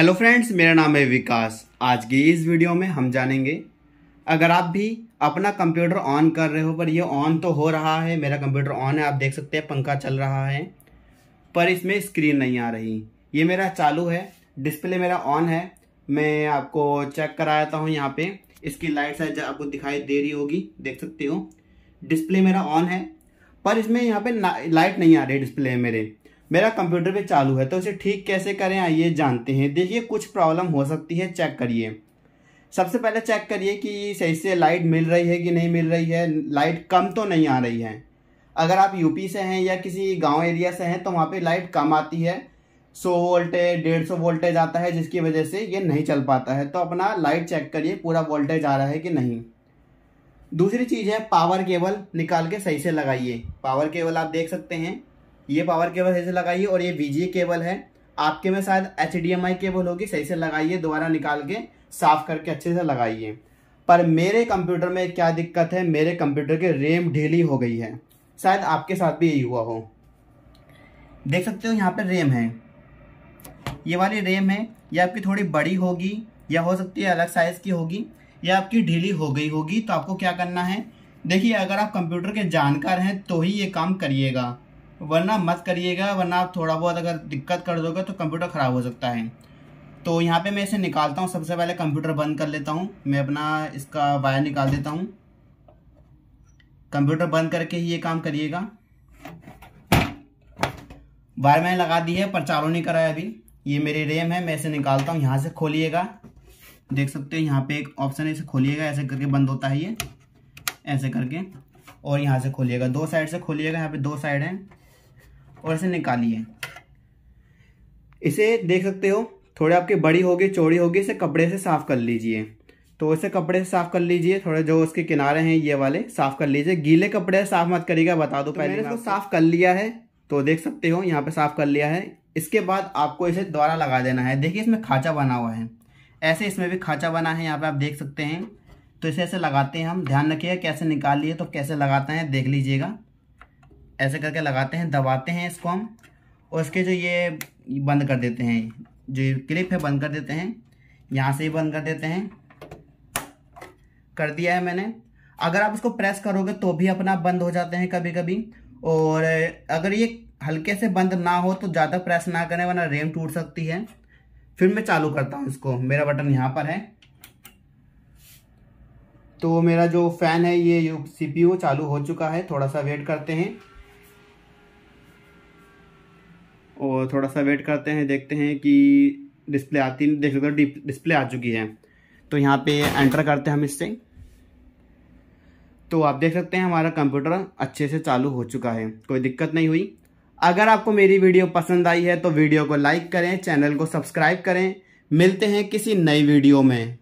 hello friends मेरा नाम है विकास आज की इस वीडियो में हम जानेंगे अगर आप भी अपना कंप्यूटर ऑन कर रहे हो पर ये ऑन तो हो रहा है मेरा कंप्यूटर ऑन है आप देख सकते हैं पंखा चल रहा है पर इसमें स्क्रीन नहीं आ रही ये मेरा चालू है डिस्प्ले मेरा ऑन है मैं आपको चेक कराता हूँ यहाँ पर इसकी लाइट साइज आपको दिखाई दे रही होगी देख सकते हो डिस्प्ले मेरा ऑन है पर इसमें यहाँ पर लाइट नहीं आ रही डिस्प्ले मेरे मेरा कंप्यूटर पे चालू है तो इसे ठीक कैसे करें आइए जानते हैं देखिए कुछ प्रॉब्लम हो सकती है चेक करिए सबसे पहले चेक करिए कि सही से लाइट मिल रही है कि नहीं मिल रही है लाइट कम तो नहीं आ रही है अगर आप यूपी से हैं या किसी गांव एरिया से हैं तो वहाँ पे लाइट कम आती है सौ वोल्टेज डेढ़ सौ वोल्टेज आता है जिसकी वजह से ये नहीं चल पाता है तो अपना लाइट चेक करिए पूरा वोल्टेज आ रहा है कि नहीं दूसरी चीज़ है पावर केबल निकाल के सही से लगाइए पावर केबल आप देख सकते हैं ये पावर केबल सही से लगाइए और ये वी केबल है आपके में शायद एच केबल होगी सही से लगाइए दोबारा निकाल के साफ करके अच्छे से लगाइए पर मेरे कंप्यूटर में क्या दिक्कत है मेरे कंप्यूटर के रेम ढीली हो गई है शायद आपके साथ भी यही हुआ हो देख सकते हो यहाँ पर रेम है ये वाली रेम है ये आपकी थोड़ी बड़ी होगी या हो सकती है अलग साइज़ की होगी या आपकी ढीली हो गई होगी तो आपको क्या करना है देखिए अगर आप कंप्यूटर के जानकार हैं तो ही ये काम करिएगा वरना मत करिएगा वरना आप थोड़ा बहुत अगर दिक्कत कर दोगे तो कंप्यूटर ख़राब हो सकता है तो यहाँ पे मैं इसे निकालता हूँ सबसे पहले कंप्यूटर बंद कर लेता हूँ मैं अपना इसका वायर निकाल देता हूँ कंप्यूटर बंद करके ही ये काम करिएगा वायर मैंने लगा दी है पर चालू नहीं कराया अभी ये मेरी रेम है मैं इसे निकालता हूँ यहाँ से खोलिएगा देख सकते हो यहाँ पे एक ऑप्शन है इसे खोलिएगा ऐसे करके बंद होता है ये ऐसे करके और यहाँ से खोलिएगा दो साइड से खोलिएगा यहाँ पे दो साइड है और इसे निकालिए इसे देख सकते हो थोड़े आपके बड़ी होगी चौड़ी होगी इसे कपड़े से साफ़ कर लीजिए तो इसे कपड़े से साफ़ कर लीजिए थोड़े जो उसके किनारे हैं ये वाले साफ़ कर लीजिए गीले कपड़े साफ़ मत करिएगा बता दो तो पहले इसको साफ़ कर लिया है तो देख सकते हो यहाँ पे साफ़ कर लिया है इसके बाद आपको इसे दोबारा लगा देना है देखिए इसमें खाँचा बना हुआ है ऐसे इसमें भी खाँचा बना है यहाँ पर आप देख सकते हैं तो इसे ऐसे लगाते हैं हम ध्यान रखिएगा कैसे निकालिए तो कैसे लगाते हैं देख लीजिएगा ऐसे करके लगाते हैं दबाते हैं इसको हम और इसके जो ये बंद कर देते हैं जो ये क्लिप है बंद कर देते हैं यहाँ से ही बंद कर देते हैं कर दिया है मैंने अगर आप इसको प्रेस करोगे तो भी अपना बंद हो जाते हैं कभी कभी और अगर ये हल्के से बंद ना हो तो ज़्यादा प्रेस ना करें वरना रेम टूट सकती है फिर मैं चालू करता हूँ इसको मेरा बटन यहाँ पर है तो मेरा जो फ़ैन है ये यू सी चालू हो चुका है थोड़ा सा वेट करते हैं और थोड़ा सा वेट करते हैं देखते हैं कि डिस्प्ले आती देख सकते हो डिस्प्ले आ चुकी है तो यहाँ पे एंटर करते हैं हम इससे तो आप देख सकते हैं हमारा कंप्यूटर अच्छे से चालू हो चुका है कोई दिक्कत नहीं हुई अगर आपको मेरी वीडियो पसंद आई है तो वीडियो को लाइक करें चैनल को सब्सक्राइब करें मिलते हैं किसी नई वीडियो में